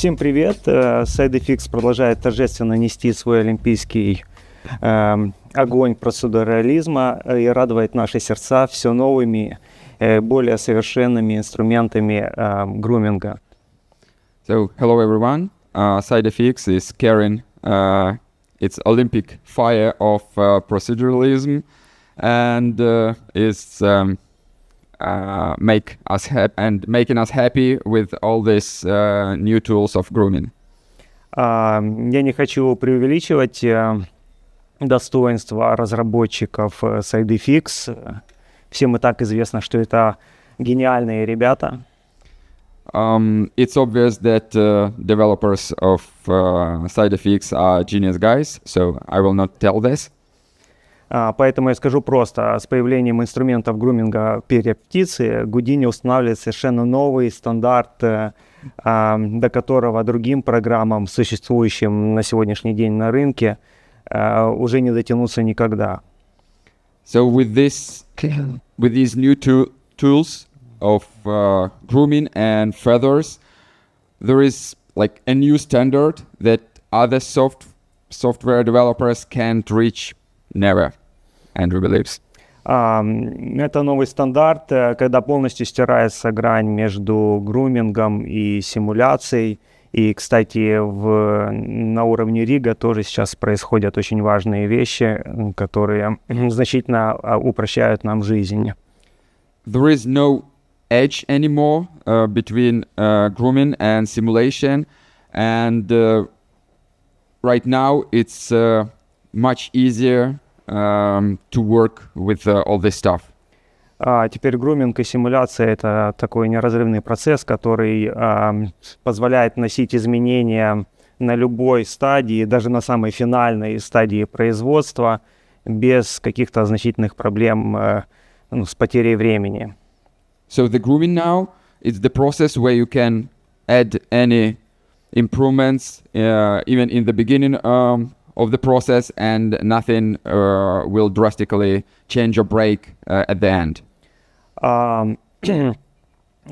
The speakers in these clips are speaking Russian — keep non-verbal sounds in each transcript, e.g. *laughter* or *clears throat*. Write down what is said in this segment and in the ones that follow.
Всем привет! SideFX э, продолжает торжественно нести свой олимпийский эм, огонь процедурализма и радовать наши сердца все новыми, э, более совершенными инструментами эм, груминга. So, hello everyone. Uh, SideFX is carrying uh, its Olympic fire of uh, proceduralism and uh, is um, Uh, make us happy and making us happy with all these uh, new tools of grooming. Я не хочу преувеличивать э, достоинства разработчиков э, SideFX. Всем и так известно, что это гениальные ребята. Um, it's obvious that uh, developers of uh, SideFX are genius guys, so I will not tell this. А, поэтому я скажу просто, с появлением инструментов груминга перья птицы Гудини устанавливает совершенно новый стандарт, э, а, до которого другим программам, существующим на сегодняшний день на рынке, э, уже не дотянуться никогда. So with this, with these new to tools of uh, grooming and feathers, there is like a new standard that other soft software developers can't reach never. Andrew believes. Это новый стандарт, э, когда полностью стирается грань между грумингом и симуляцией. И, кстати, в, на уровне Рига тоже сейчас происходят очень важные вещи, которые *clears throat* значительно а, упрощают нам жизнь. There is no edge anymore uh, between uh, grooming and simulation, and uh, right now it's uh, much easier um, to work with uh, all this stuff. А теперь груминг и симуляция — это такой неразрывный процесс, который э, позволяет носить изменения на любой стадии, даже на самой финальной стадии производства, без каких-то значительных проблем э, ну, с потерей времени. So the grooming now is the process where you can add any improvements, uh, even in the beginning um, of the process and nothing uh, will drastically change or break uh, at the end. Um, *clears throat*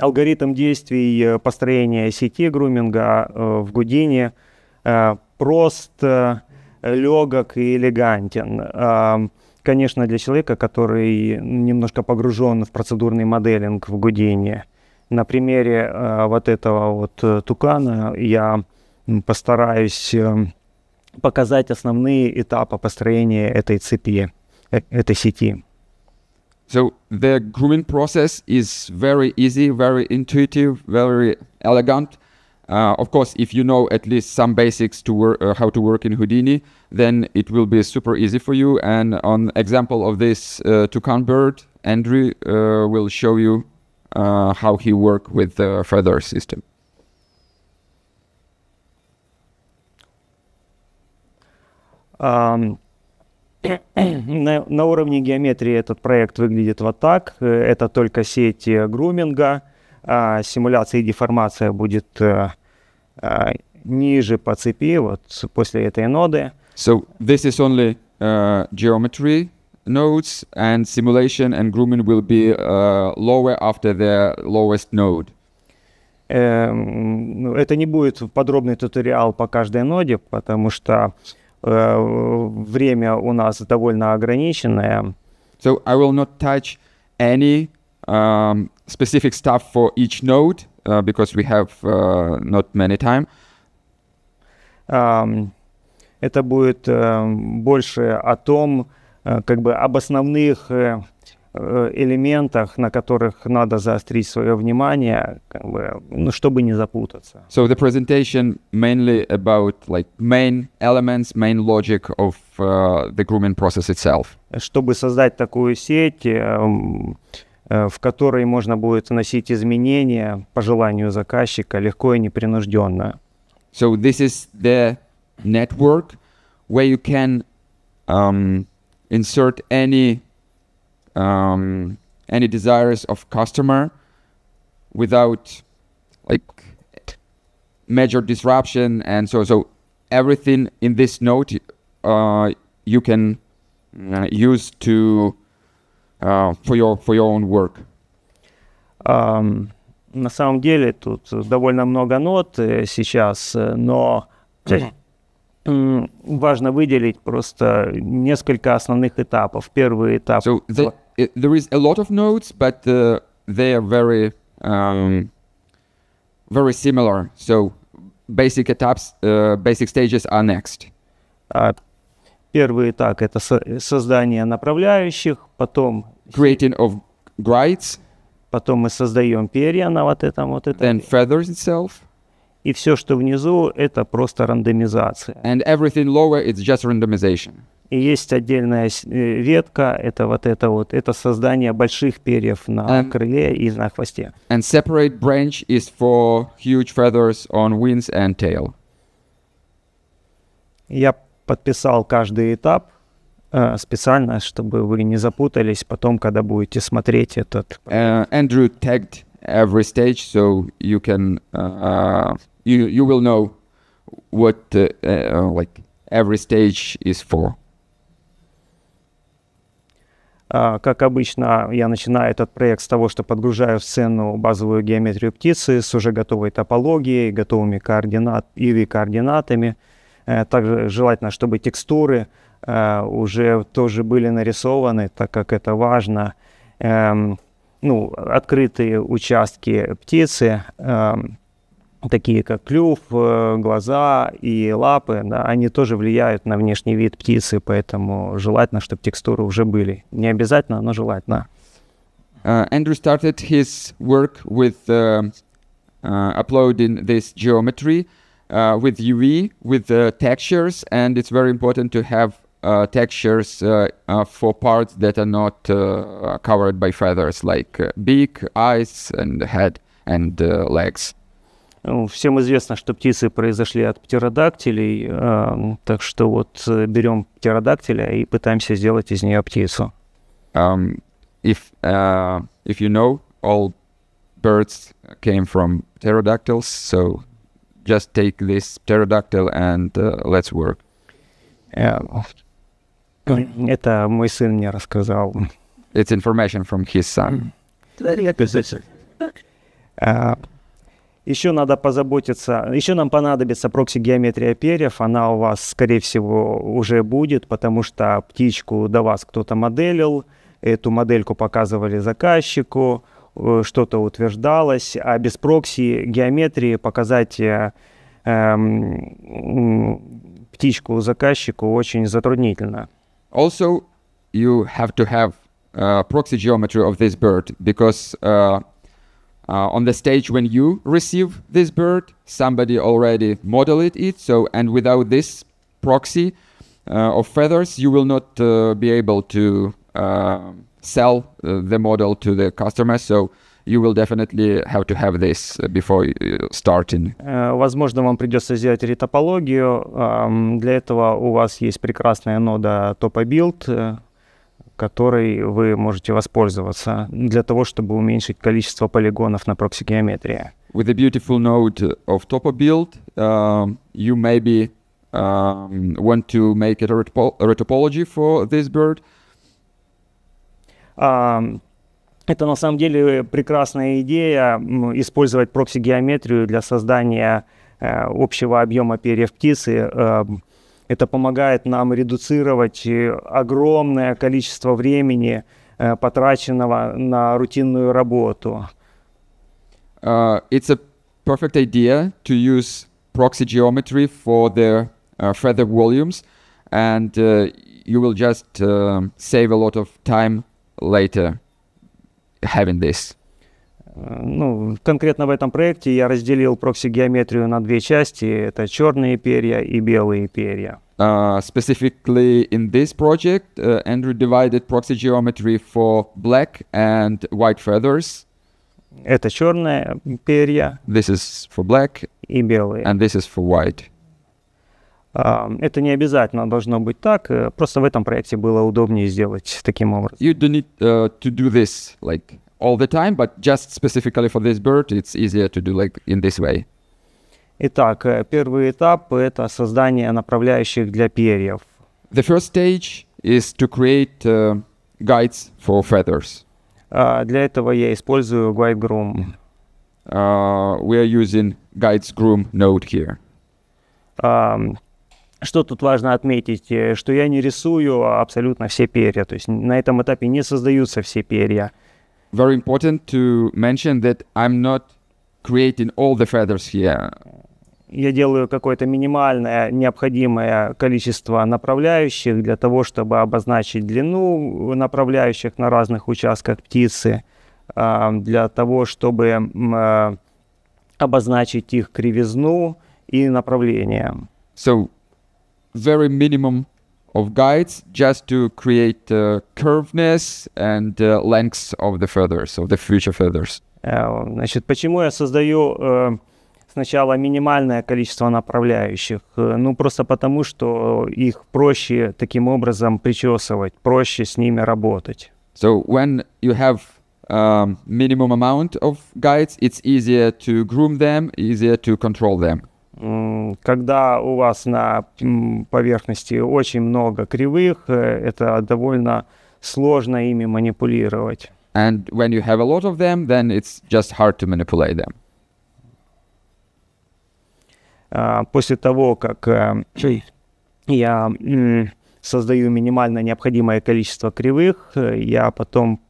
алгоритм действий э, построения сети груминга э, в Гудине э, прост, э, легок и элегантен. Э, конечно, для человека, который немножко погружен в процедурный моделинг в Гудине. На примере э, вот этого вот э, тукана я постараюсь... Э, показать основные этапы построения этой цепи, э, этой сети. So the grooming process is very easy, very intuitive, very elegant. Uh, of course, if you know at least some basics to work, uh, how to work in Houdini, then it will be super easy for you. And on example of this uh, toucan bird, Andrew uh, will show you uh, how he work with the feather system. *clears throat* На, на уровне геометрии этот проект выглядит вот так. Э, это только сеть груминга. А, симуляция и деформация будет э, а, ниже по цепи, вот после этой ноды. So this is only uh, geometry nodes, and simulation and grooming will be uh, lower after the lowest node. Эм, ну, это не будет подробный туториал по каждой ноде, потому что время у нас довольно ограниченное. So I will not touch any um, specific stuff for each node uh, because we have uh, not many time. Um, это будет uh, больше о том, uh, как бы об основных uh, Э, элементах, на которых надо заострить свое внимание, как бы, ну, чтобы не запутаться. So the presentation mainly about like main elements, main logic of uh, the grooming process itself. Чтобы создать такую сеть, э, э, в которой можно будет вносить изменения по желанию заказчика легко и непринужденно. So this is the network where you can um, insert any um, any desires of customer without like major disruption and so so everything in this note uh, you can uh, use to uh, for your for your own work. Um, на самом деле тут довольно много нот э, сейчас, э, но важно выделить просто несколько основных этапов. Первый этап. So the, it, there is a lot of nodes, but uh, they are very um, very similar. So basic etapas, uh, basic stages are next. Uh, первый этап это создание направляющих, потом creating of guides. Потом мы создаем перья на вот этом вот этом. Then feathers itself. И все, что внизу, это просто рандомизация. And everything lower, it's just randomization. И есть отдельная э, ветка, это вот это вот, это создание больших перьев на um, крыле и на хвосте. And separate branch is for huge feathers on wings and tail. Я подписал каждый этап э, специально, чтобы вы не запутались потом, когда будете смотреть этот. Uh, Andrew tagged every stage, so you can uh, you you will know what uh, uh, like every stage is for. А, как обычно, я начинаю этот проект с того, что подгружаю в сцену базовую геометрию птицы с уже готовой топологией, готовыми координат, UV-координатами. Э, также желательно, чтобы текстуры э, уже тоже были нарисованы, так как это важно. Эм, ну, открытые участки птицы, эм, такие как клюв, глаза и лапы, да, они тоже влияют на внешний вид птицы, поэтому желательно, чтобы текстуры уже были. Не обязательно, но желательно. Uh, Andrew started his work with uh, uh, uploading this geometry uh, with UV, with uh, textures, and it's very important to have uh, textures uh, uh, for parts that are not uh, covered by feathers, like uh, beak, eyes, and head and uh, legs. Ну, всем известно, что птицы произошли от птеродактилей, а, так что вот э, берем птеродактиля и пытаемся сделать из нее птицу. Um, if, uh, if you know, all birds came from pterodactyls, so just take this pterodactyl and uh, let's work. Э, это мой сын мне рассказал. It's information from his son. Uh, еще надо позаботиться, еще нам понадобится прокси-геометрия перьев, она у вас, скорее всего, уже будет, потому что птичку до вас кто-то моделил, эту модельку показывали заказчику, э, что-то утверждалось, а без прокси-геометрии показать э, эм, птичку заказчику очень затруднительно. Also, you have to have uh, proxy geometry of this bird because uh, Uh, on the stage when you receive this bird, somebody already modeled it. So, and without this proxy uh, of feathers, you will not uh, be able to um, sell uh, the model to the customer. So, you will definitely have to have this uh, before starting. Э, возможно, вам придется сделать ретопологию. Для этого у вас есть прекрасная нода Topa Build, которой вы можете воспользоваться для того, чтобы уменьшить количество полигонов на прокси With a beautiful node of topo build, uh, you maybe um, want to make a, retop a retopology for this bird. Um, это на самом деле прекрасная идея использовать прокси-геометрию для создания э, общего объема перьев птицы это помогает нам редуцировать огромное количество времени, потраченного на рутинную работу. Uh, it's a perfect idea to use proxy geometry for the uh, feather volumes, and uh, you will just uh, save a lot of time later having this ну, конкретно в этом проекте я разделил прокси-геометрию на две части. Это черные перья и белые перья. Uh, specifically in this project, uh, Andrew divided proxy geometry for black and white feathers. Это черные перья. This is for black. И белые. And this is for white. Uh, это не обязательно должно быть так, просто в этом проекте было удобнее сделать таким образом. You don't need uh, to do this like all the time, but just specifically for this bird, it's easier to do like in this way. Итак, э, первый этап – это создание направляющих для перьев. The first stage is to create uh, guides for feathers. Uh, для этого я использую Guide Groom. Uh, we are using Guides Groom node here. Um, что тут важно отметить, э, что я не рисую абсолютно все перья, то есть на этом этапе не создаются все перья. Uh, very important to mention that I'm not creating all the feathers here. Я делаю какое-то минимальное необходимое количество направляющих для того, чтобы обозначить длину направляющих на разных участках птицы, а, для того, чтобы а, обозначить их кривизну и направление. So, very minimum of guides just to create uh, curveness and uh, lengths of the feathers, of the future feathers. Э, значит, почему я создаю э, сначала минимальное количество направляющих? Э, ну, просто потому, что их проще таким образом причесывать, проще с ними работать. So when you have um, minimum amount of guides, it's easier to groom them, easier to control them. когда у вас на поверхности очень много кривых, э, это довольно сложно ими манипулировать. And when you have a lot of them, then it's just а, После того, как э, я создаю минимально необходимое количество кривых, э, я потом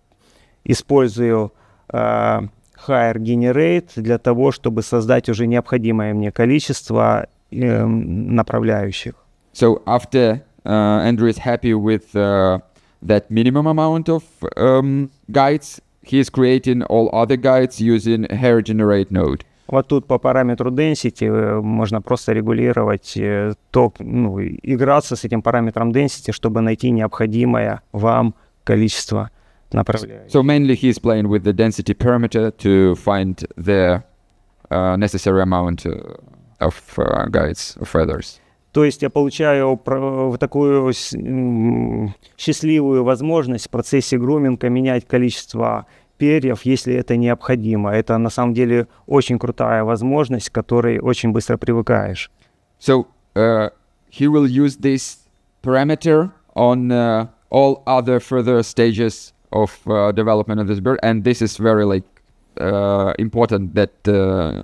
использую Uh, hire generate для того, чтобы создать уже необходимое мне количество э, направляющих. So after uh, Andrew is happy with uh, that minimum amount of um, guides, he is creating all other guides using hire generate node. Вот тут по параметру density э, можно просто регулировать э, то, ну, играться с этим параметром density, чтобы найти необходимое вам количество So mainly he's playing with the density parameter to find the uh, necessary amount uh, of uh, guides, of feathers. То есть я получаю э, вот такую счастливую возможность в процессе груминга менять количество перьев, если это необходимо. Это на самом деле очень крутая возможность, к которой очень быстро привыкаешь. So uh, he will use this parameter on uh, all other further stages of uh, development of this bird and this is very like uh, important that uh,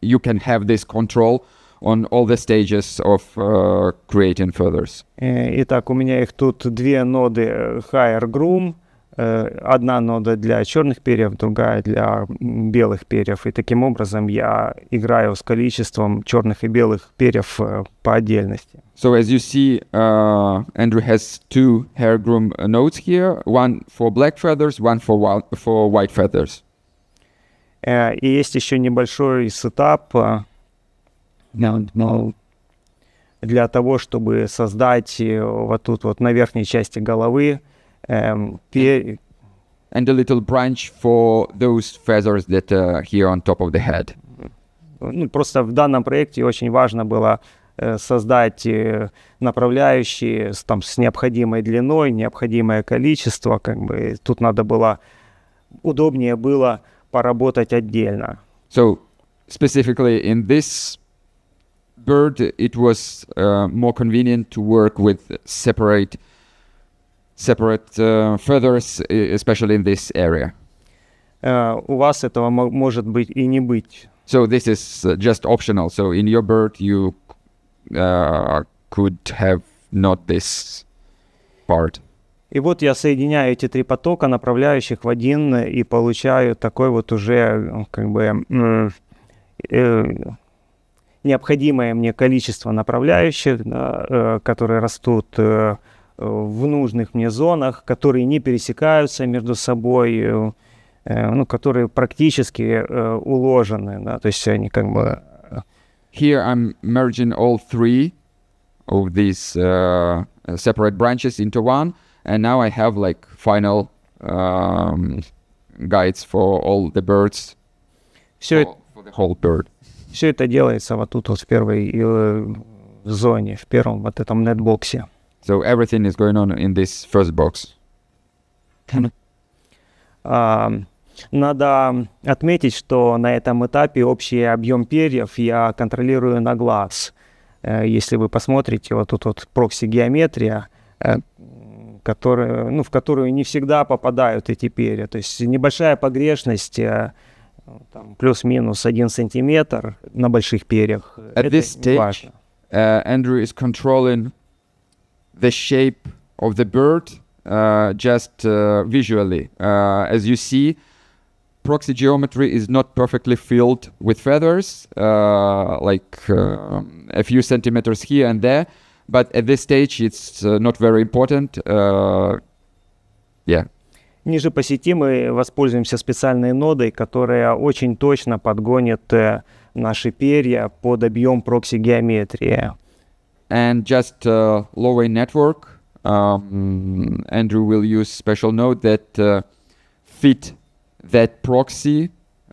you can have this control on all the stages of uh, creating feathers. Э, итак, у меня их тут две ноды э, Higher Groom Э, одна нода для черных перьев, другая для белых перьев. И таким образом я играю с количеством черных и белых перьев э, по отдельности. So as you see, uh, Andrew has two hair groom nodes here, one for black feathers, one for, for white feathers. Uh, и есть еще небольшой сетап uh, no, no. для того, чтобы создать вот тут вот на верхней части головы uh, Um, and, and a little branch for those feathers that are here on top of the head. Ну, просто в данном проекте очень важно было э, создать э, направляющие с, там, с необходимой длиной, необходимое количество. Как бы, тут надо было, удобнее было поработать отдельно. So, specifically in this bird, it was uh, more convenient to work with separate uh, separate uh, feathers, e, especially in this area. Uh, у вас этого может быть и не быть. So this is uh, just optional. So in your bird you uh, could have not this part. И вот я соединяю эти три потока, направляющих в один, и получаю такой вот уже ну, как бы э, необходимое мне количество направляющих, э, которые растут э, Э, в нужных мне зонах, которые не пересекаются между собой, э, э, ну, которые практически уложены, да, то есть они как бы... Here I'm merging all three of these uh, separate branches into one, and now I have like final um, guides for all the birds. Все, for, for the whole bird. все это делается вот тут вот в первой зоне, в первом вот этом нетбоксе. So everything is going on in this first box. надо отметить, что на этом этапе общий объем перьев я контролирую на глаз. Э, если вы посмотрите, вот тут вот прокси-геометрия, э, ну, в которую не всегда попадают эти перья. То есть небольшая погрешность, э, там, плюс-минус один сантиметр на больших перьях. At Это this stage, важно. Uh, Andrew is controlling the shape of the bird uh, just uh, visually. Uh, as you see, proxy geometry is not perfectly filled with feathers, uh, like um, a few centimeters here and there. But at this stage, it's uh, not very important. Uh, yeah. Ниже по сети мы воспользуемся специальной нодой, которая очень точно подгонит э, наши перья под объем прокси-геометрии and just uh, low network. Um, Andrew will use special node that uh, fit that proxy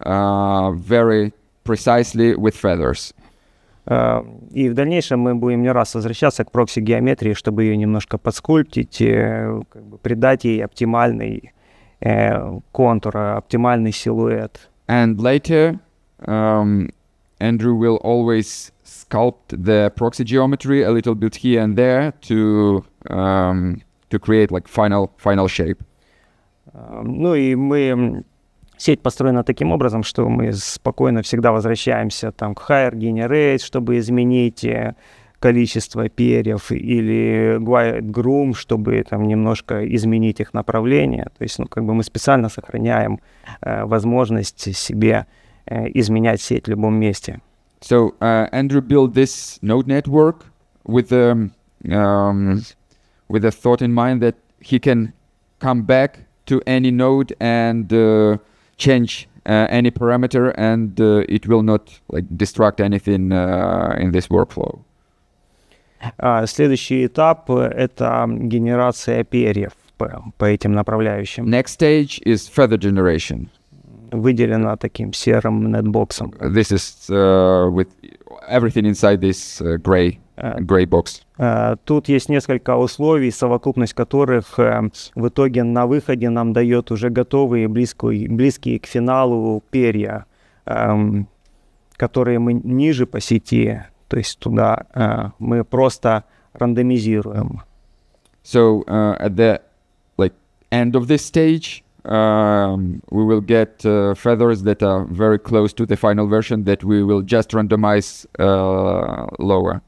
uh, very precisely with feathers. И в дальнейшем мы будем не раз возвращаться к прокси геометрии, чтобы ее немножко подскульптить, как бы придать ей оптимальный э, контур, оптимальный силуэт. And later, um, Andrew will always sculpt the proxy geometry a little bit here and there to um, to create like final final shape. Эм, ну и мы сеть построена таким образом, что мы спокойно всегда возвращаемся там к higher generate, чтобы изменить э, количество перьев или guide groom, чтобы там немножко изменить их направление. То есть, ну, как бы мы специально сохраняем э, возможность себе э, изменять сеть в любом месте. So uh, Andrew built this node network with the um, um, with a thought in mind that he can come back to any node and uh, change uh, any parameter, and uh, it will not like distract anything uh, in this workflow. Следующий этап э, это генерация перьев по этим направляющим. Next stage is further generation. выделена таким серым нетбоксом. This is uh, with everything inside this uh, gray э, Gray Box. Uh, тут есть несколько условий, совокупность которых uh, в итоге на выходе нам дает уже готовые, близкую, близкие к финалу перья, um, которые мы ниже по сети, то есть туда uh, мы просто рандомизируем. So uh, at the like end of this stage, um, we will get uh, feathers that are very close to the final version that we will just randomize uh, lower.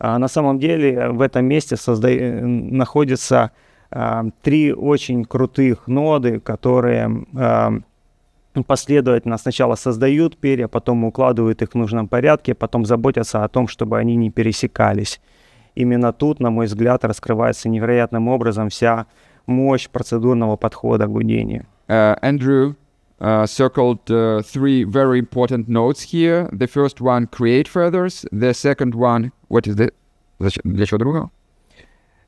А на самом деле э, в этом месте созда... Э, находятся э, три очень крутых ноды, которые э, последовательно сначала создают перья, потом укладывают их в нужном порядке, потом заботятся о том, чтобы они не пересекались. Именно тут, на мой взгляд, раскрывается невероятным образом вся мощь процедурного подхода к гудению. Uh, Andrew uh, circled uh, three very important notes here. The first one, create feathers. The second one, what is the... Для чего другого?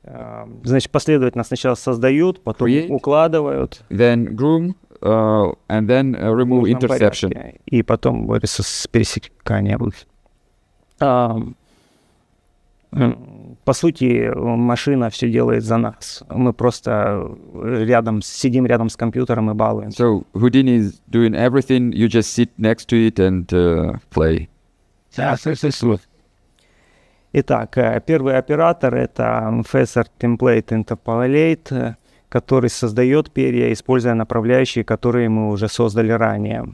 Uh, значит, последовательно сначала создают, потом create, укладывают. Then groom, uh, and then remove interception. Порядке, и потом борются с пересеканием. Um, mm по сути, машина все делает за нас. Мы просто рядом, сидим рядом с компьютером и балуем. So Houdini is doing everything, you just sit next to it and uh, play. Итак, э, первый оператор — это Fessor Template Interpolate, э, который создает перья, используя направляющие, которые мы уже создали ранее.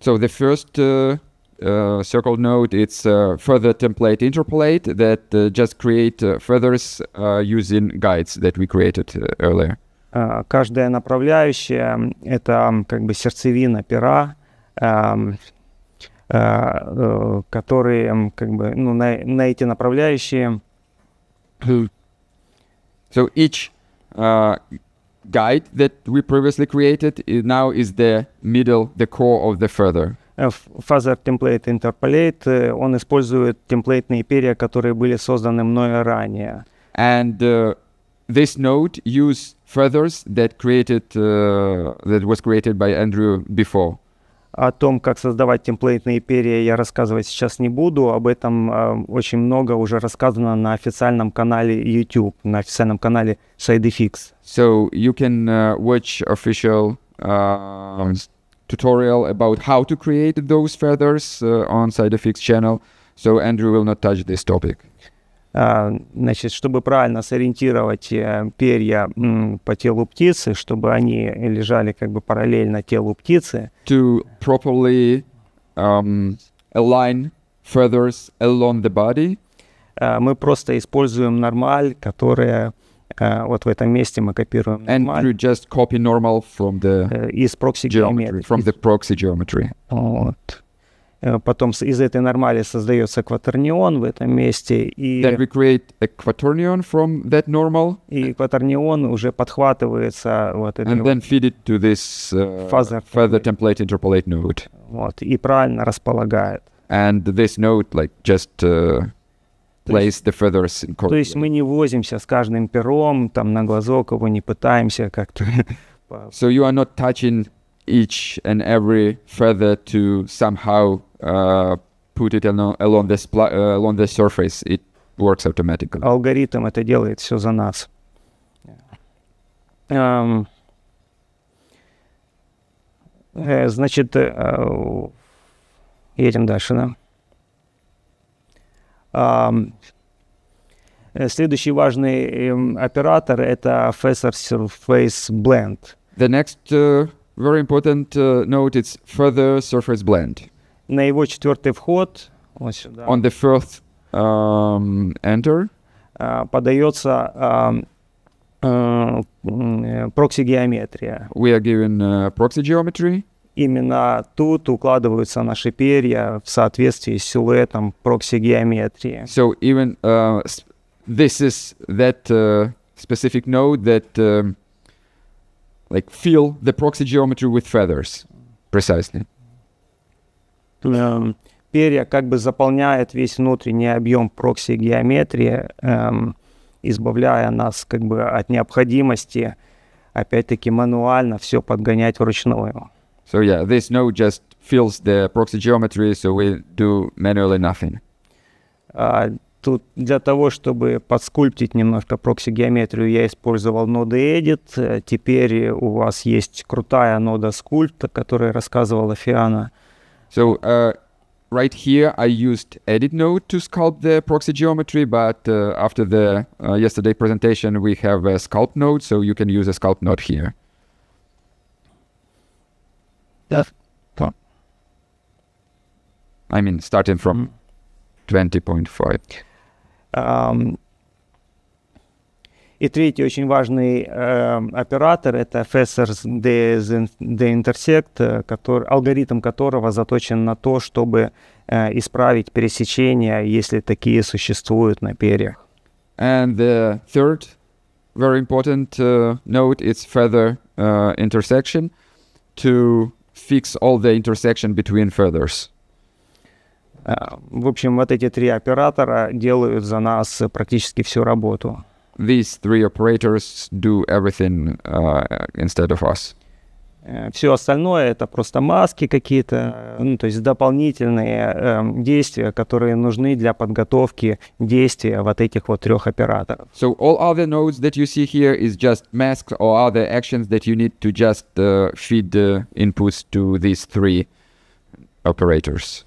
So the first uh, Uh, Circle circled node, it's uh, further template interpolate that uh, just create uh, feathers uh, using guides that we created earlier. Э, Каждая направляющая — это как бы сердцевина пера, э, э, которые как бы ну, на, на эти направляющие. So each uh, guide that we previously created is now is the middle, the core of the further. Э, Father Template Interpolate, э, он использует темплейтные перья, которые были созданы мною ранее. And uh, this node use feathers that created uh, that was created by Andrew before. О том, как создавать темплейтные перья, я рассказывать сейчас не буду. Об этом э, очень много уже рассказано на официальном канале YouTube, на официальном канале SideFix. So you can uh, watch official uh, tutorial about how to create those feathers uh, on SideFX channel. So Andrew will not touch this topic. А, значит, чтобы правильно сориентировать э, перья по телу птицы, чтобы они лежали как бы параллельно телу птицы. To properly um, align feathers along the body. А, мы просто используем нормаль, которая вот в этом месте мы копируем. And you just copy normal from the из прокси geometry. From the proxy geometry. Вот. Потом из этой нормали создается кватернион в этом месте. И, Then we create a quaternion from that normal. И кватернион уже подхватывается вот And его... then feed it to this uh, feather, feather template interpolate node. Вот, и правильно располагает. And this node like just uh, place the feathers in court. То есть мы не возимся с каждым пером, там на глазок его не пытаемся как-то. So you are not touching each and every feather to somehow uh, put it along, along, the spli- uh, along the surface. It works automatically. Алгоритм это делает все за нас. Um, э, значит, э, едем дальше, да? Э, следующий важный оператор — это Fessor Surface Blend. The next uh, very important uh, note is Further Surface Blend. На его четвертый вход, вот сюда. On the fourth um, enter. Uh, подается um, uh, proxy геометрия. We are given uh, proxy geometry. Именно тут укладываются наши перья в соответствии с силуэтом прокси-геометрии. So even uh, this is that uh, specific node that um, like fill the proxy geometry with feathers, precisely. Um, перья как бы заполняет весь внутренний объем прокси-геометрии, эм, избавляя нас как бы от необходимости, опять-таки, мануально все подгонять вручную. So yeah, this node just fills the proxy geometry, so we do manually nothing. Uh, Тут для того, чтобы подскульптить немножко прокси-геометрию, я использовал ноды Edit. Э, теперь у вас есть крутая нода Sculpt, о которой рассказывала Фиана. So, uh, right here I used edit node to sculpt the proxy geometry, but uh, after the uh, yesterday presentation we have a sculpt node, so you can use a sculpt node here. Yeah. So. I mean, starting from 20.5. Um, mm. и третий очень важный эм, э, оператор это Fessers Deintersect, который, алгоритм которого заточен на то, чтобы э, исправить пересечения, если такие существуют на перьях. And the third very important uh, э, note is feather uh, intersection to fix all the intersection between feathers. Э, в общем, вот эти три оператора делают за нас практически всю работу. These three operators do everything uh, instead of us. Э, Все остальное это просто маски какие-то, э, ну, то есть дополнительные э, действия, которые нужны для подготовки действия вот этих вот трех операторов. So all other nodes that you see here is just masks or other actions that you need to just uh, feed the inputs to these three operators.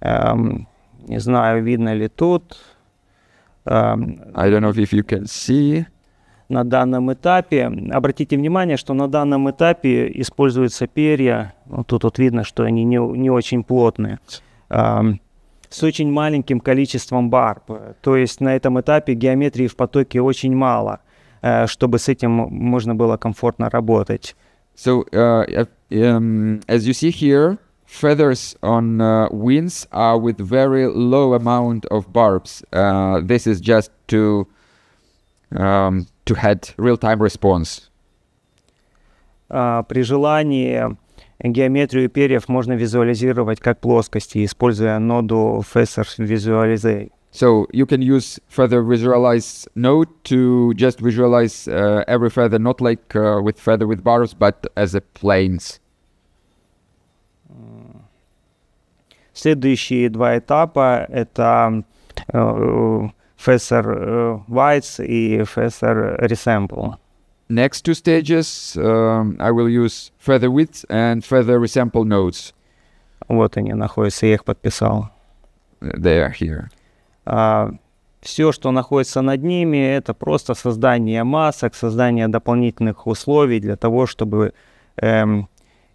Um, не знаю, видно ли тут. Um, I don't know if you can see на данном этапе. Обратите внимание, что на данном этапе используются перья. Вот тут вот видно, что они не, не очень плотные. С очень маленьким количеством барб. То есть на этом этапе геометрии в потоке очень мало, э, чтобы с этим можно было комфортно работать. So, uh, um, as you see here, feathers on uh, wings are with very low amount of barbs. Uh, this is just to um, to had real-time response. Uh, при желании геометрию перьев можно визуализировать как плоскости, используя ноду FSR Visualize. So you can use feather visualize node to just visualize uh, every feather, not like uh, with feather with bars, but as a planes. Следующие два этапа это uh, FSR э, Whites и FSR Resample. Next two stages um, I will use Feather Width and Feather Resample nodes. Вот они находятся, я их подписал. They are here. Uh, а, все, что находится над ними, это просто создание масок, создание дополнительных условий для того, чтобы эм,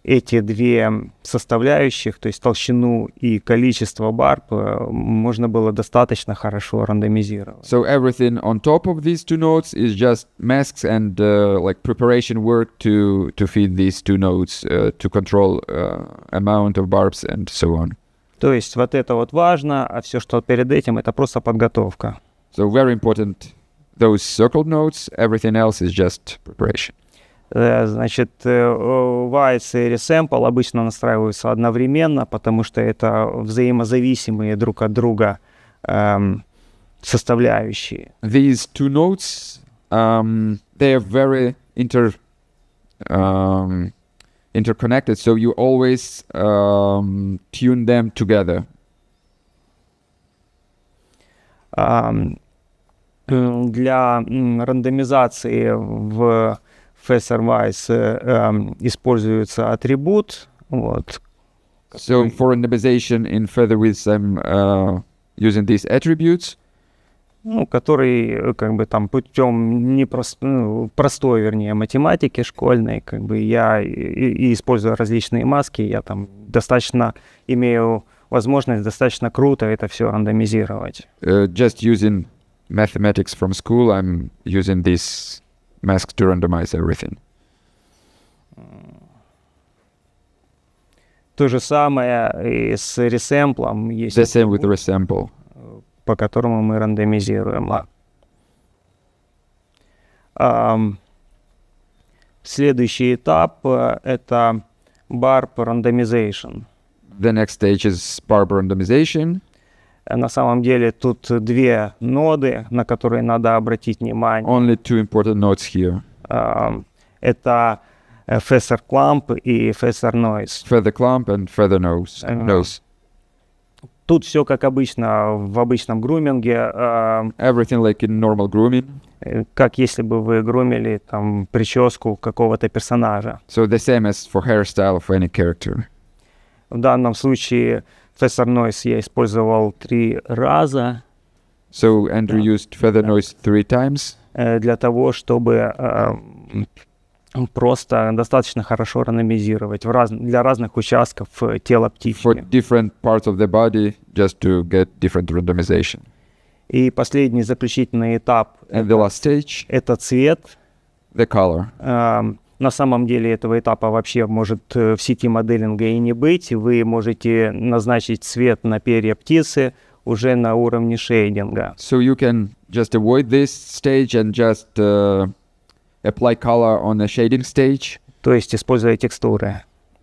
эти две составляющих, то есть толщину и количество барб, можно было достаточно хорошо рандомизировать. So everything on top of these two notes is just masks and uh, like preparation work to to feed these two notes uh, to control uh, amount of barbs and so on. То есть вот это вот важно, а все, что перед этим, это просто подготовка. So very important those circled notes, everything else is just preparation. Э, значит, э, Vice и Resample обычно настраиваются одновременно, потому что это взаимозависимые друг от друга эм, составляющие. These two notes, um, эм, they are very inter, um, interconnected, so you always um, tune them together. Um, для рандомизации в FacerWise э, эм, используется атрибут. Вот. So for randomization in FeatherWiz I'm uh, using these attributes. Ну, который э, как бы там путем непрост... ну, простой, вернее, математики школьной, как бы я и, и использую различные маски, я там достаточно имею возможность достаточно круто это все рандомизировать. Uh, just using mathematics from school, I'm using these mask to randomize everything. То же самое и с Есть The same with resample. Э, по которому мы рандомизируем. Um, следующий этап uh, — это randomization. The next stage is barb randomization. На самом деле тут две ноды, на которые надо обратить внимание. Only two important nodes here. Um, это Feather clamp и Feather Noise. Feather clamp and Feather Nose. Uh, nose. Тут все как обычно в обычном груминге. Uh, Everything like in normal grooming. Как если бы вы грумили там прическу какого-то персонажа. So the same as for hairstyle of any character. В данном случае uh, Feather Noise я использовал три раза. So Andrew yeah. used Feather Noise three times. Э, для того, чтобы э, просто достаточно хорошо рандомизировать в раз, для разных участков э, тела птички. For different parts of the body, just to get different randomization. И последний заключительный этап. And the last stage. Это цвет. The color. Um, на самом деле этого этапа вообще может э, в сети моделинга и не быть. Вы можете назначить цвет на перья птицы уже на уровне шейдинга. So you can just avoid this stage and just uh, apply color on the shading stage. То есть используя текстуры.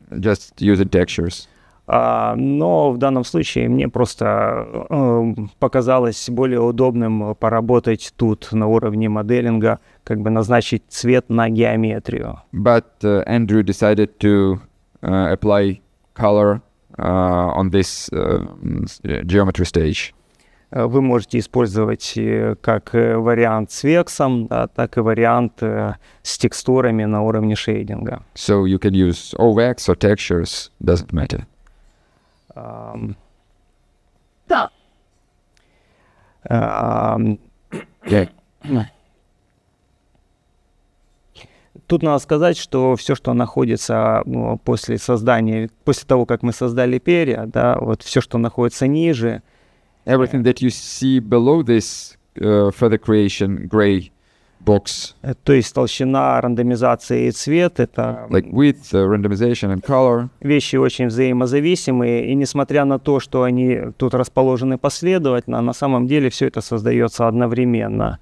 Just using textures. А, но в данном случае мне просто э, показалось более удобным поработать тут на уровне моделинга, как бы назначить цвет на геометрию. But uh, Andrew decided to uh, apply color uh, on this uh, geometry stage. Вы можете использовать как вариант с вексом, да, так и вариант с текстурами на уровне шейдинга. So you can use OVEX or textures, doesn't matter. Um, да. Тут надо сказать, что все, что находится ну, после создания, после того, как мы создали перья, да, вот все, что находится ниже. Everything э, that you see below this uh, э, feather creation, gray box. Э, то есть толщина, рандомизация и цвет — это... Uh, like width, uh, randomization and color. Вещи очень взаимозависимые, и несмотря на то, что они тут расположены последовательно, на самом деле все это создается одновременно.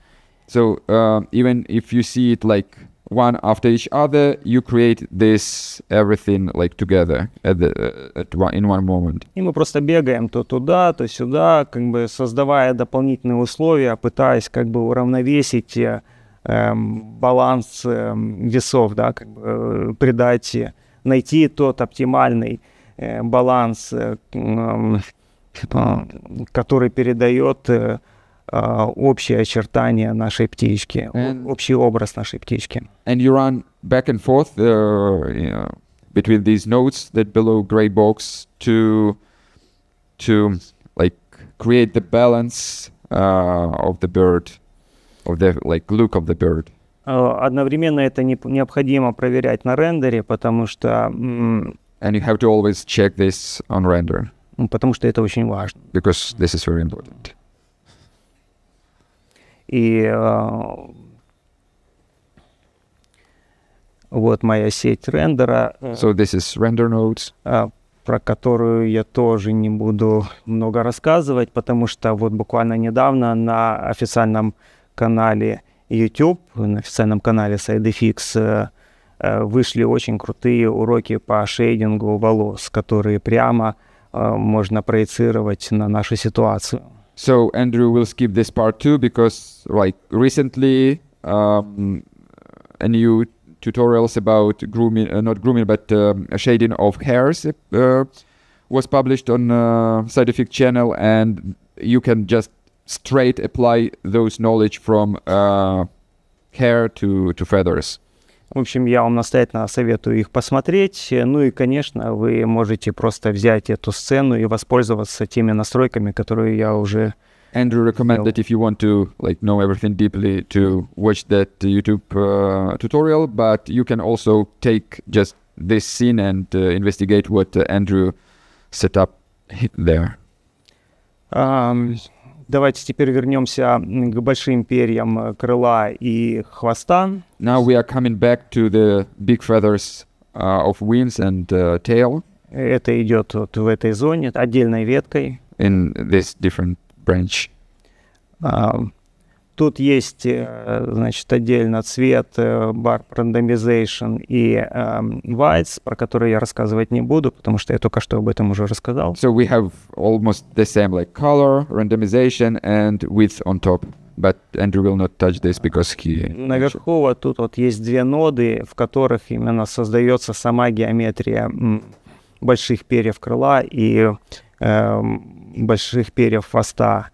So uh, even if you see it like one after each other, you create this everything like together at the, uh, at one, in one moment. И мы просто бегаем то туда, то сюда, как бы создавая дополнительные условия, пытаясь как бы уравновесить э, Эм, баланс эм, весов, да, как бы э, придать, э, найти тот оптимальный э, баланс, эм, типа, который передает а, общее очертание нашей птички, and, общий образ нашей птички. And you run back and forth uh, between these notes that below gray box to to like create the balance uh, of the bird of the like look of the bird. Э, одновременно это не, необходимо проверять на рендере, потому что... And you have to always check this on render. Ну, потому что это очень важно. Because this is very important. И uh, вот моя сеть рендера. Э, so this is render nodes. Uh, про которую я тоже не буду много рассказывать, потому что вот буквально недавно на официальном канале YouTube, на официальном канале SideFX вышли очень крутые уроки по шейдингу волос, которые прямо можно проецировать на нашу ситуацию. So Andrew will skip this part too because like recently um, a new tutorials about grooming, uh, not grooming, but um, shading of hairs uh, was published on uh, Scientific Channel, and you can just straight apply those knowledge from uh, hair to, to feathers. В общем, я вам настоятельно советую их посмотреть. Ну и, конечно, вы можете просто взять эту сцену и воспользоваться теми настройками, которые я уже Andrew recommended that if you want to like know everything deeply to watch that YouTube uh, tutorial, but you can also take just this scene and uh, investigate what uh, Andrew set up there. Um, Давайте теперь вернемся к большим перьям э, крыла и хвоста. Now we are coming back to the big feathers uh, of wings and uh, tail. Это идет вот в этой зоне, отдельной веткой. In this different branch. Uh, Тут есть, э, значит, отдельно цвет, э, бар рандомизейшн и эм, whites, про которые я рассказывать не буду, потому что я только что об этом уже рассказал. So we have almost the same like color, randomization and width on top. But Andrew will not touch this because he... Наверху вот тут вот есть две ноды, в которых именно создается сама геометрия больших перьев крыла и э, больших перьев хвоста.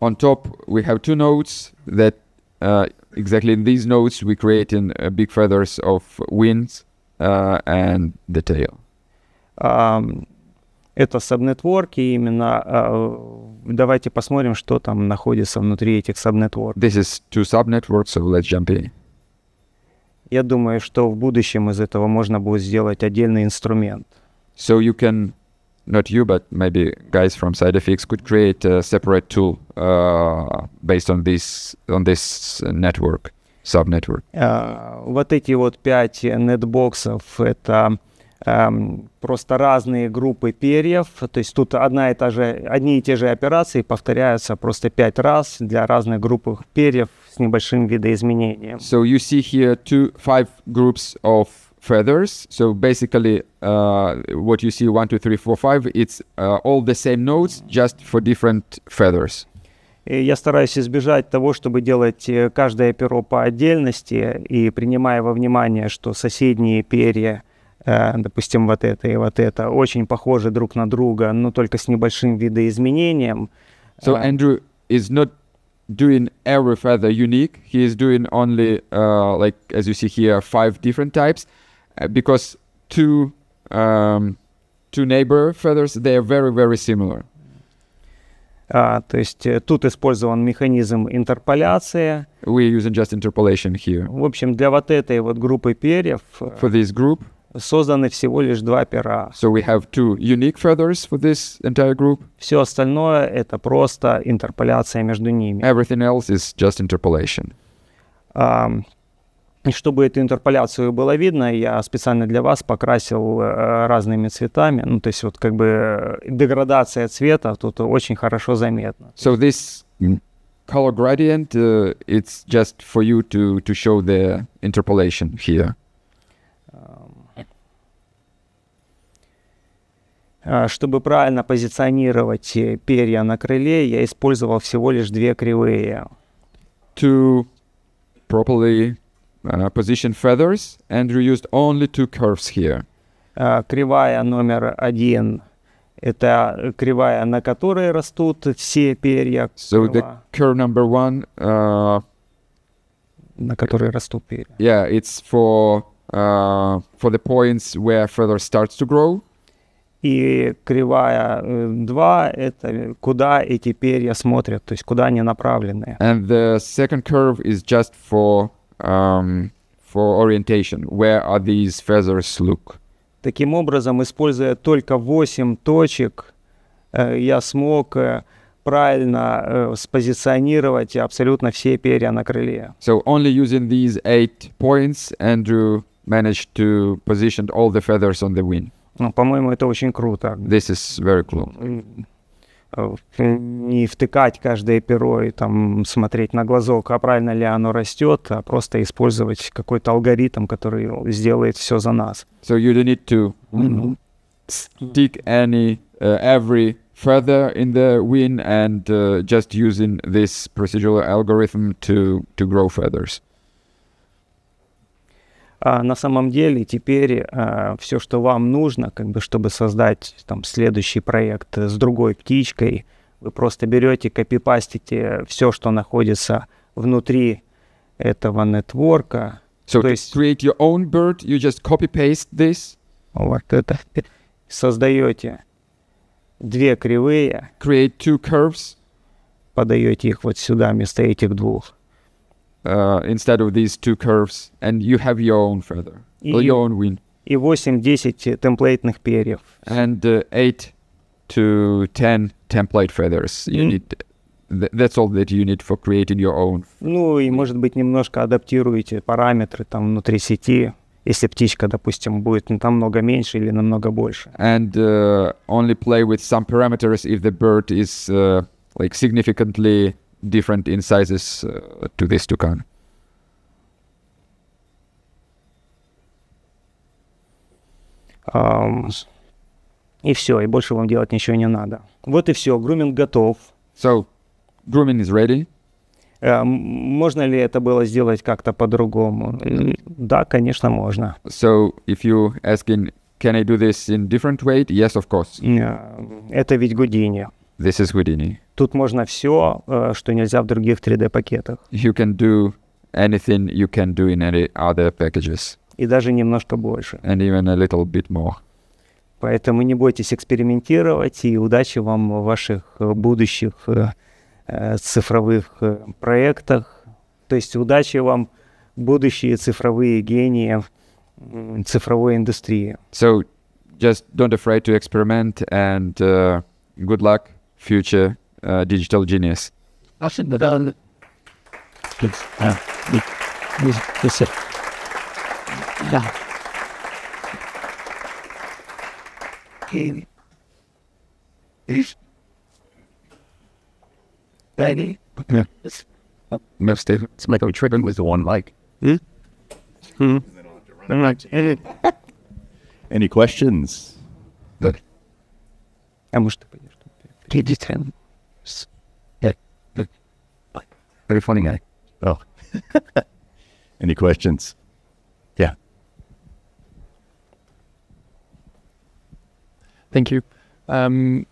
on top we have two nodes that uh, exactly in these nodes we create in uh, big feathers of wings uh, and the tail. Um, это subnetwork именно э, давайте посмотрим, что там находится внутри этих subnetwork. This is two subnetworks, so let's jump in. Я думаю, что в будущем из этого можно будет сделать отдельный инструмент. So you can not you, but maybe guys from SideFX could create a separate tool uh, based on this on this network subnetwork. Uh, вот эти вот пять нетбоксов это um, просто разные группы перьев, то есть тут одна и та же, одни и те же операции повторяются просто пять раз для разных групп перьев с небольшим видоизменением. So you see here two five groups of feathers. So basically, uh, what you see one, two, three, four, five, it's uh, all the same notes, just for different feathers. И я стараюсь избежать того, чтобы делать каждое перо по отдельности и принимая во внимание, что соседние перья, э, допустим, вот это и вот это, очень похожи друг на друга, но только с небольшим видоизменением. So Andrew is not doing every feather unique. He is doing only, uh, like as you see here, five different types. Uh, because two um, two neighbor feathers they are very very similar. Uh, то есть э, тут использован механизм интерполяции. We using just interpolation here. В общем, для вот этой вот группы перьев э, for this group, созданы всего лишь два пера. So we have two unique feathers for this entire group. Все остальное это просто интерполяция между ними. Everything else is just interpolation. Um, И чтобы эту интерполяцию было видно, я специально для вас покрасил э, разными цветами. Ну, то есть вот как бы э, деградация цвета тут очень хорошо заметна. So this color gradient, uh, it's just for you to, to show the interpolation here. Эм. А, чтобы правильно позиционировать перья на крыле, я использовал всего лишь две кривые. To properly Uh, position feathers and we used only two curves here. Uh, кривая номер один это кривая, на которой растут все перья. So the curve number one. Uh, на которой растут перья. Yeah, it's for uh, for the points where feather starts to grow. И кривая 2 э, — это куда эти перья смотрят, то есть куда они направлены. And the second curve is just for um, for orientation, where are these feathers look? Таким образом, используя только 8 точек, э, я смог э, правильно э, спозиционировать абсолютно все перья на крыле. So only using these eight points, Andrew managed to position all the feathers on the wing. Ну, по-моему, это очень круто. This is very cool. не втыкать каждое перо и там смотреть на глазок, а правильно ли оно растет, а просто использовать какой-то алгоритм, который сделает все за нас. So you don't need to stick any uh, every further in the wind and uh, just using this procedural algorithm to to grow feathers а, на самом деле теперь а, э, все, что вам нужно, как бы, чтобы создать там следующий проект с другой птичкой, вы просто берете, копипастите все, что находится внутри этого нетворка. So То есть create your own bird, you just copy paste this. Вот это создаете две кривые. Create two curves. Подаете их вот сюда вместо этих двух. Uh, instead of these two curves, and you have your own feather, or your own wind. И 8-10 темплейтных перьев. And uh, 8 to 10 template feathers. You mm. need Th that's all that you need for creating your own. Ну и, может быть, немножко адаптируете параметры там внутри сети, если птичка, допустим, будет намного меньше или намного больше. And uh, only play with some parameters if the bird is uh, like significantly different insights uh, to this Tukan. Um, и все, и больше вам делать ничего не надо. Вот и все, груминг готов. So, grooming is ready. Э, можно ли это было сделать как-то по-другому? Э, да, конечно, можно. So, if you asking, can I do this in different way? Yes, of course. Э, это ведь Гудини. This is Houdini. Тут можно все, э, что нельзя в других 3D-пакетах. You can do anything you can do in any other packages. И даже немножко больше. And even a little bit more. Поэтому не бойтесь экспериментировать, и удачи вам в ваших э, будущих э, цифровых проектах. То есть удачи вам, будущие цифровые гении цифровой индустрии. So, just don't afraid to experiment and uh, good luck. future uh, digital genius. Awesome. Uh, good. Uh, good. Good. Yeah. King. Is. Benny. Yeah. No, Steve. It's like a tripping with the one like. Hmm? Hmm. *laughs* Any questions? Good. I'm must stupid. Digitals. Yeah. Very funny guy. Eh? Oh. *laughs* Any questions? Yeah. Thank you. Um,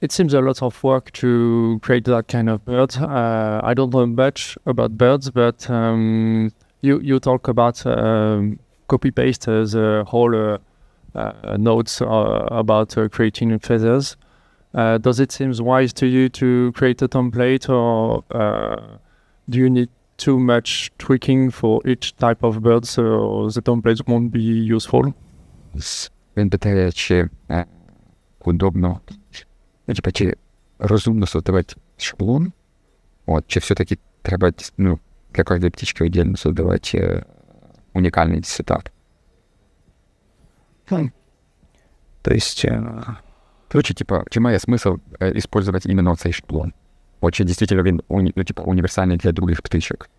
it seems a lot of work to create that kind of bird. Uh, I don't know much about birds, but um, you you talk about um, copy paste as a whole uh, uh, notes uh, about uh, creating feathers. Uh, does it seem wise to you to create a template or uh, do you need too much tweaking for each type of bird so the template won't be useful? Розумно создавати шаблон, от, чи все-таки треба ну, для кожної птички віддільно создавати е, унікальний цитат. Хм. То есть, Короче, типа, чему я смысл э, использовать именно цей шаблон? Чи дійсно він ну, типа, универсальный для других птичек?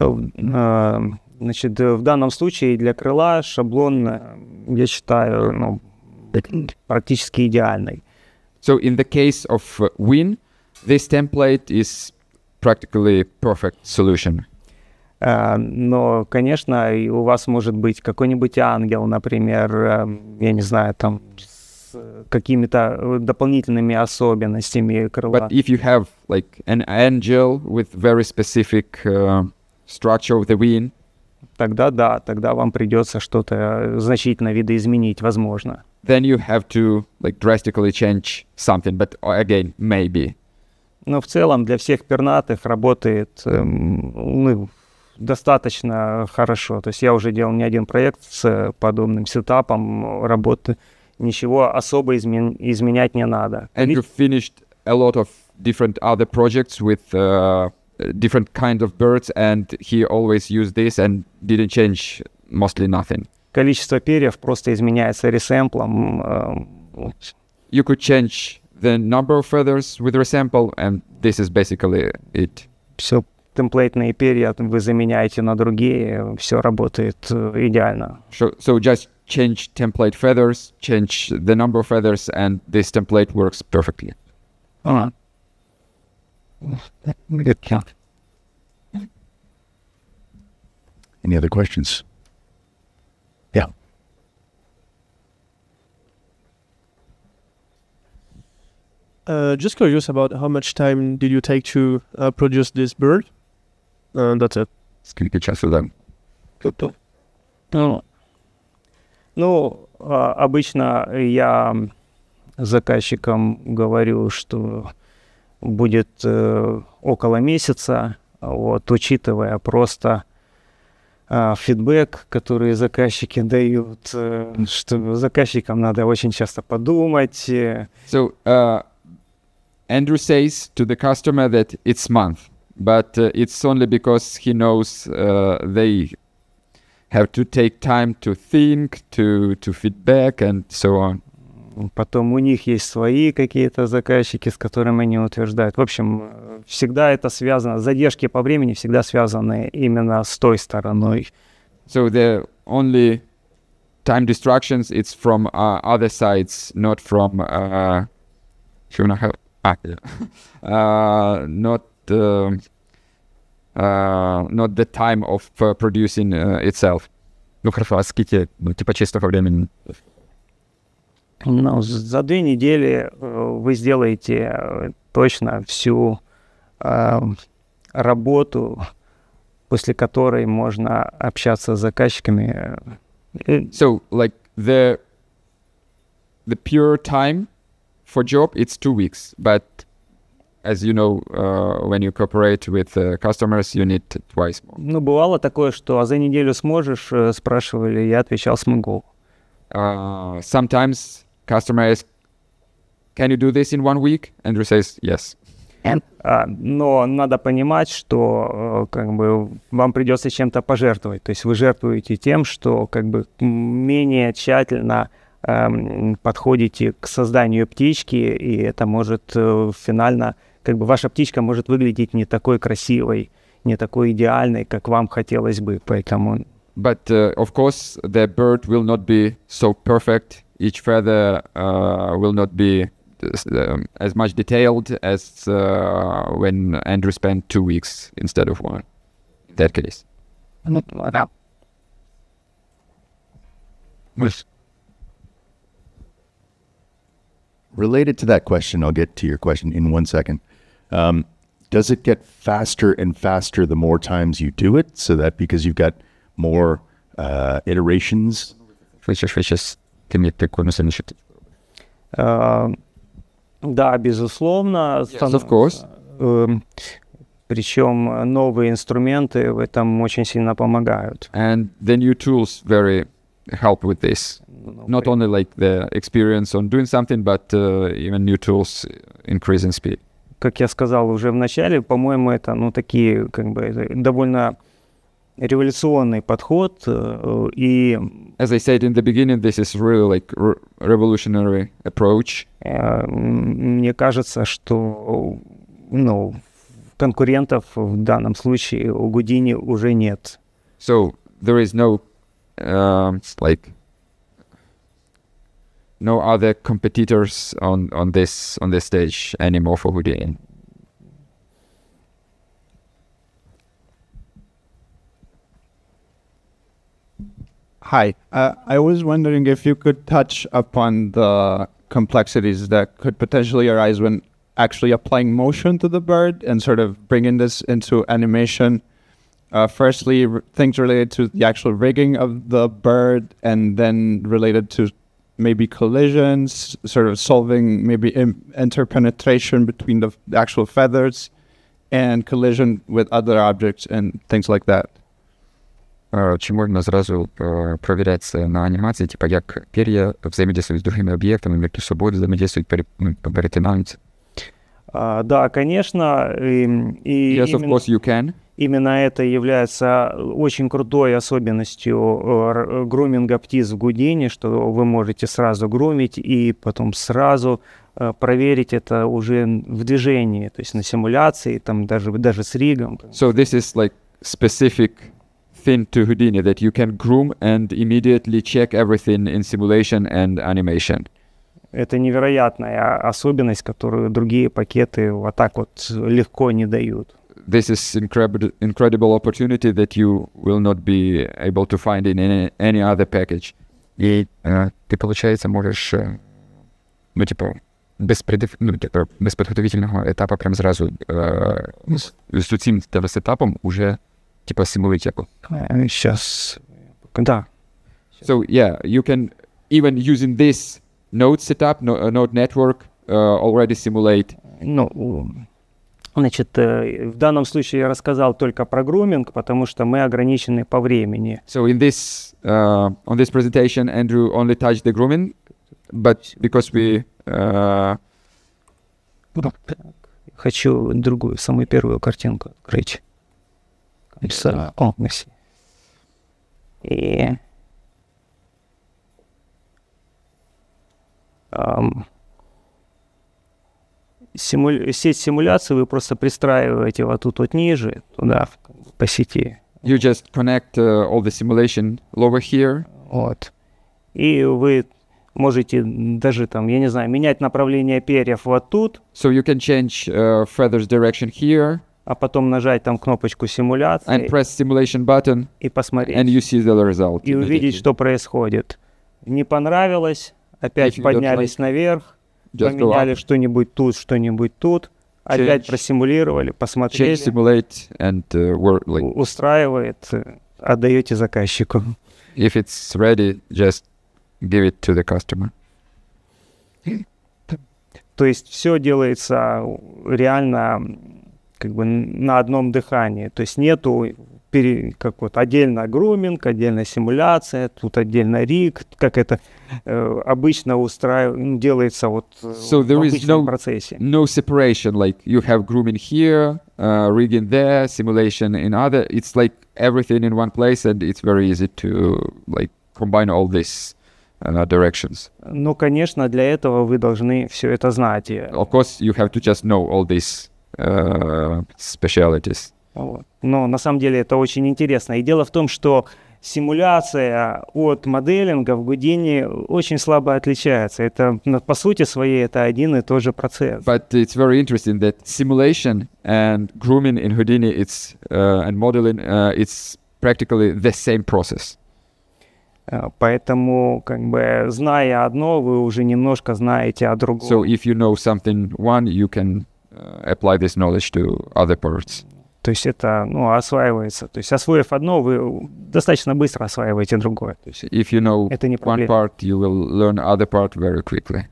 Ну, а, значит, в данном случае для крыла шаблон, э, я считаю, ну, практически идеальный. So in the case of э, Win, this template is practically perfect solution. Но, конечно, у вас может быть какой-нибудь ангел, например, я не знаю, там какими-то э, дополнительными особенностями крыла. But if you have like an angel with very specific uh, structure of the wing, тогда да, тогда вам придется что-то э, значительно видоизменить, возможно. Then you have to like drastically change something, but uh, again, maybe. Но в целом для всех пернатых работает эм, ну, достаточно хорошо. То есть я уже делал не один проект с подобным сетапом работы ничего особо измен, изменять не надо. And you finished a lot of different other projects with uh, different kind of birds, and he always used this and didn't change mostly nothing. Количество перьев просто изменяется ресэмплом. You could change the number of feathers with resample, and this is basically it. Все темплейтные перья вы заменяете на другие, все работает идеально. So, so just change template feathers, change the number of feathers, and this template works perfectly. All right. Good count. Any other questions? Yeah. Uh, just curious about how much time did you take to uh, produce this bird? And uh, that's it. It's going to get them. Good. No. Ну, а, обычно я заказчикам говорю, что будет э, около месяца, вот, учитывая просто а, фидбэк, который заказчики дают, э, что заказчикам надо очень часто подумать. Э. So, uh, Andrew says to the customer that it's month, but uh, it's only because he knows uh, they have to take time to think, to, to feedback and so on. Потом у них есть свои какие-то заказчики, с которыми они утверждают. В общем, всегда это связано, задержки по времени всегда связаны именно с той стороной. So the only time distractions it's from uh, other sides, not from uh, help. Ah, yeah. *laughs* uh, not um, not the time of producing itself. Ну хорошо, а скики, ну типа чистого времени. Ну, за две недели вы сделаете точно всю э, работу, после которой можно общаться с заказчиками. So, like the the pure time for job it's two weeks, but As you know, uh, when you cooperate with uh, customers, you need twice more. Ну, бывало такое, что «А за неделю сможешь?» э, спрашивали, я отвечал «Смогу». Uh, sometimes customer asks, can you do this in one week? Andrew says, yes. Uh, но надо понимать, что uh, как бы вам придется чем-то пожертвовать. То есть вы жертвуете тем, что как бы менее тщательно эм, подходите к созданию птички, и это может э, финально как бы ваша птичка может выглядеть не такой красивой, не такой идеальной, как вам хотелось бы, поэтому... But uh, of course, the bird will not be so perfect. Each feather uh, will not be um, as much detailed as uh, when Andrew spent two weeks instead of one. In that case. Related to that question, I'll get to your question in one second. Um, does it get faster and faster the more times you do it? So that because you've got more uh, iterations. Um, да, безусловно. Yes, of course. причем новые инструменты в этом очень сильно помогают. And the new tools very help with this. Not only like the experience on doing something, but uh, even new tools increasing speed. как я сказал уже в начале, по-моему, это, ну, такие, как бы, довольно революционный подход э, и... As I said in the beginning, this is really like revolutionary approach. Э, мне кажется, что, ну, конкурентов в данном случае у Гудини уже нет. So, there is no, uh, like, no other competitors on on this on this stage anymore for Houdini. Hi, uh, I was wondering if you could touch upon the complexities that could potentially arise when actually applying motion to the bird and sort of bringing this into animation. Uh, firstly, things related to the actual rigging of the bird, and then related to maybe collisions, sort of solving maybe interpenetration between the actual feathers and collision with other objects and things like that. Чи можно сразу проверять на анимации, типа как перья взаимодействуют с другими объектами, между собой взаимодействуют, перетинаются? Да, конечно. Yes, of course you can. Именно это является э, очень крутой особенностью э, э, груминга птиц в Гудине, что вы можете сразу грумить и потом сразу проверить это уже в движении, то есть на симуляции, там даже, даже с ригом. So this is like specific thing to Houdini that you can groom and immediately check everything in simulation and animation. Это невероятная а, особенность, которую другие пакеты вот так вот легко не дают. this is incredible incredible opportunity that you will not be able to find in any, any other package. И э, ты, получается, можешь, э, ну, типа, без, предыв... ну, типа, без подготовительного этапа прям сразу э, с этим этапом уже, типа, симулить Apple. Сейчас. Да. So, yeah, you can, even using this node setup, node network, uh, already simulate. No, Значит, э, в данном случае я рассказал только про груминг, потому что мы ограничены по времени. So in this uh, on this presentation, Andrew only touched the grooming, but because we uh... хочу другую, самую первую картинку открыть. It's uh, И um, симуля... сеть симуляции вы просто пристраиваете вот тут вот ниже, туда, по сети. You just connect uh, all the simulation lower here. Вот. И вы можете даже там, я не знаю, менять направление перьев вот тут. So you can change uh, feathers direction here. А потом нажать там кнопочку симуляции. And press simulation button. И посмотреть. And you see the result. И увидеть, что происходит. Не понравилось, опять поднялись like... наверх Поменяли что-нибудь тут, что-нибудь тут. Опять просимулировали, посмотрели. Change, simulate and uh, work, like, устраивает, э, отдаете заказчику. If it's ready, just give it to the customer. То есть все делается э, реально как бы на одном дыхании. То есть нету пере, как вот отдельно груминг, отдельно симуляция, тут отдельно рик, как это обычно устраив... делается вот so в обычном no, процессе. No separation, like you have grooming here, uh, rigging there, simulation in other. It's like everything in one place, and it's very easy to like combine all this. directions. Ну, конечно, для этого вы должны все это знать. Of course, you have to just know all these uh, specialities. Вот. Но на самом деле это очень интересно. И дело в том, что симуляция от моделинга в Houdini очень слабо отличается. Это по сути своей это один и тот же процесс. But it's very interesting that simulation and grooming in Houdini it's uh, and modeling uh, it's practically the same process. Поэтому, как бы, зная одно, вы уже немножко знаете о другом. So if you know something one, you can apply this knowledge to other parts. То есть это, ну, осваивается. То есть освоив одно, вы достаточно быстро осваиваете другое. То есть If you know это не проблема. one part, you will learn other part very quickly.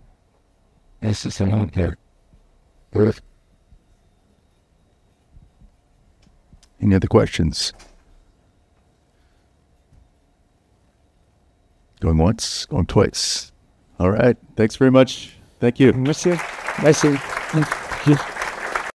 Any other questions? Going once, going twice. All right. Thanks very much. Thank you. Merci. Merci. Thank you.